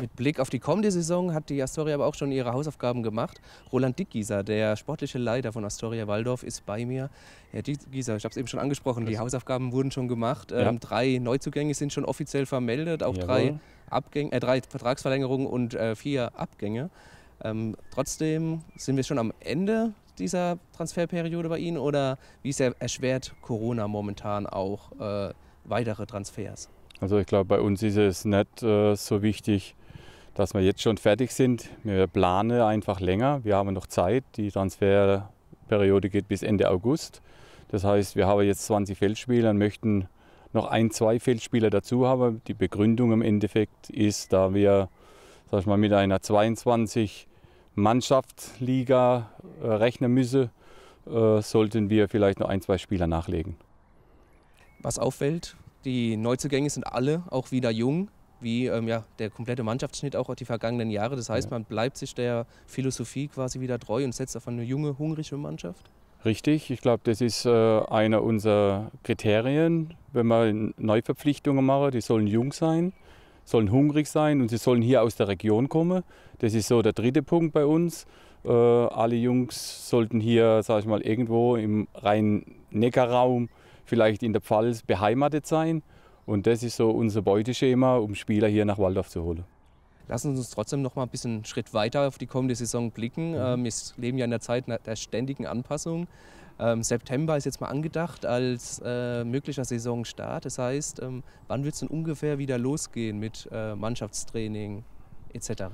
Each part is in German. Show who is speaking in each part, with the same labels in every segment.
Speaker 1: Mit Blick auf die kommende Saison hat die Astoria aber auch schon ihre Hausaufgaben gemacht. Roland Dickgieser, der sportliche Leiter von Astoria Waldorf, ist bei mir. Herr Dickgieser, ich habe es eben schon angesprochen, die Hausaufgaben wurden schon gemacht. Ja. Ähm, drei Neuzugänge sind schon offiziell vermeldet, auch drei, Abgänge, äh, drei Vertragsverlängerungen und äh, vier Abgänge. Ähm, trotzdem sind wir schon am Ende dieser Transferperiode bei Ihnen oder wie sehr erschwert Corona momentan auch äh, weitere Transfers?
Speaker 2: Also ich glaube, bei uns ist es nicht äh, so wichtig, dass wir jetzt schon fertig sind. Wir planen einfach länger. Wir haben noch Zeit. Die Transferperiode geht bis Ende August. Das heißt, wir haben jetzt 20 Feldspieler und möchten noch ein, zwei Feldspieler dazu haben. Die Begründung im Endeffekt ist, da wir sag ich mal, mit einer 22 Mannschaftsliga äh, rechnen müssen, äh, sollten wir vielleicht noch ein, zwei Spieler nachlegen.
Speaker 1: Was auffällt, die Neuzugänge sind alle auch wieder jung wie ähm, ja, der komplette Mannschaftsschnitt auch die vergangenen Jahre. Das heißt, man bleibt sich der Philosophie quasi wieder treu und setzt auf eine junge, hungrige Mannschaft.
Speaker 2: Richtig, ich glaube, das ist äh, einer unserer Kriterien, wenn wir Neuverpflichtungen machen. Die sollen jung sein, sollen hungrig sein und sie sollen hier aus der Region kommen. Das ist so der dritte Punkt bei uns. Äh, alle Jungs sollten hier, sage ich mal, irgendwo im Rhein-Neckar-Raum, vielleicht in der Pfalz beheimatet sein. Und das ist so unser Beuteschema, um Spieler hier nach Waldorf zu holen.
Speaker 1: Lassen Sie uns trotzdem noch mal ein bisschen einen Schritt weiter auf die kommende Saison blicken. Mhm. wir ähm, leben ja in der Zeit der ständigen Anpassung. Ähm, September ist jetzt mal angedacht als äh, möglicher Saisonstart. Das heißt, ähm, wann wird es denn ungefähr wieder losgehen mit äh, Mannschaftstraining etc.?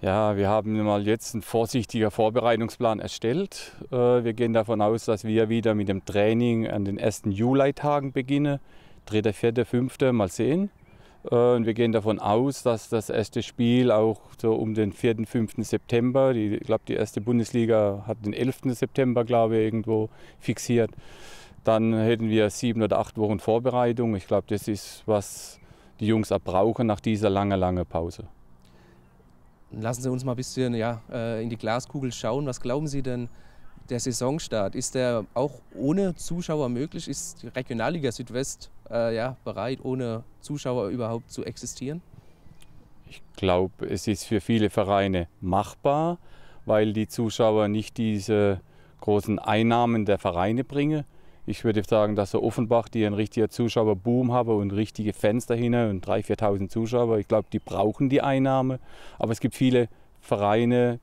Speaker 2: Ja, wir haben mal jetzt einen vorsichtigen Vorbereitungsplan erstellt. Äh, wir gehen davon aus, dass wir wieder mit dem Training an den ersten Juli-Tagen beginnen dritter, vierter, fünfter, mal sehen. Äh, und wir gehen davon aus, dass das erste Spiel auch so um den 4., 5. September, die, ich glaube, die erste Bundesliga hat den 11. September, glaube ich, irgendwo fixiert. Dann hätten wir sieben oder acht Wochen Vorbereitung. Ich glaube, das ist, was die Jungs auch brauchen nach dieser langen, langen Pause.
Speaker 1: Lassen Sie uns mal ein bisschen ja, äh, in die Glaskugel schauen. Was glauben Sie denn, der Saisonstart, ist der auch ohne Zuschauer möglich? Ist die Regionalliga Südwest äh, ja, bereit, ohne Zuschauer überhaupt zu existieren?
Speaker 2: Ich glaube, es ist für viele Vereine machbar, weil die Zuschauer nicht diese großen Einnahmen der Vereine bringen. Ich würde sagen, dass so Offenbach, die ein richtiger Zuschauerboom haben und richtige Fenster dahinter und 3.000, 4.000 Zuschauer, ich glaube, die brauchen die Einnahme. Aber es gibt viele Vereine,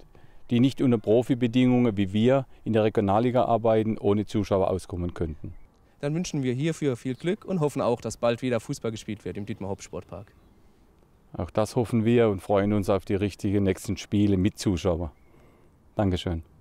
Speaker 2: die nicht unter Profibedingungen wie wir in der Regionalliga arbeiten, ohne Zuschauer auskommen könnten.
Speaker 1: Dann wünschen wir hierfür viel Glück und hoffen auch, dass bald wieder Fußball gespielt wird im Dietmar Hauptsportpark.
Speaker 2: Auch das hoffen wir und freuen uns auf die richtigen nächsten Spiele mit Zuschauern. Dankeschön.